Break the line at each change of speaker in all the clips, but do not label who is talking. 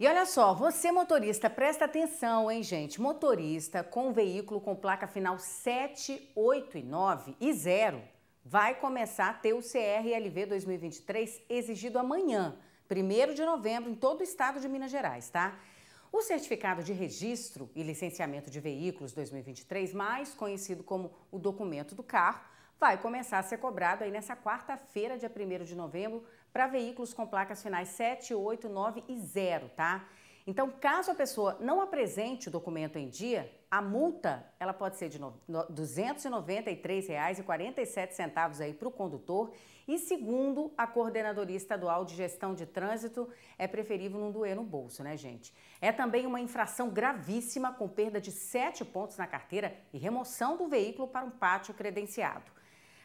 E olha só, você motorista, presta atenção, hein, gente? Motorista com veículo com placa final 7, 8 e 9 e 0 vai começar a ter o CRLV 2023 exigido amanhã, 1 de novembro, em todo o estado de Minas Gerais, tá? O certificado de registro e licenciamento de veículos 2023, mais conhecido como o documento do carro, vai começar a ser cobrado aí nessa quarta-feira, dia 1 de novembro, para veículos com placas finais 7, 8, 9 e 0, tá? Então, caso a pessoa não apresente o documento em dia, a multa ela pode ser de R$ 293,47 aí para o condutor. E segundo a Coordenadoria Estadual de Gestão de Trânsito, é preferível não doer no bolso, né, gente? É também uma infração gravíssima com perda de 7 pontos na carteira e remoção do veículo para um pátio credenciado.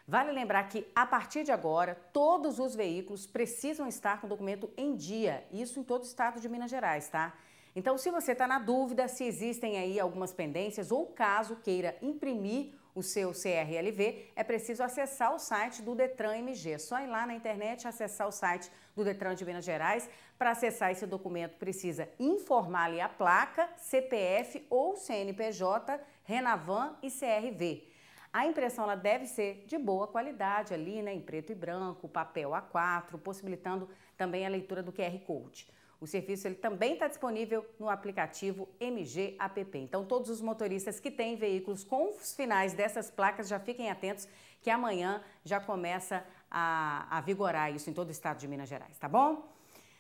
Vale lembrar que, a partir de agora, todos os veículos precisam estar com o documento em dia, isso em todo o estado de Minas Gerais, tá? Então, se você está na dúvida se existem aí algumas pendências ou caso queira imprimir o seu CRLV, é preciso acessar o site do Detran MG. Só ir lá na internet acessar o site do Detran de Minas Gerais. Para acessar esse documento, precisa informar ali a placa, CPF ou CNPJ, Renavan e CRV. A impressão ela deve ser de boa qualidade ali, né, em preto e branco, papel A4, possibilitando também a leitura do QR Code. O serviço ele também está disponível no aplicativo MG App. Então, todos os motoristas que têm veículos com os finais dessas placas já fiquem atentos que amanhã já começa a, a vigorar isso em todo o estado de Minas Gerais, tá bom?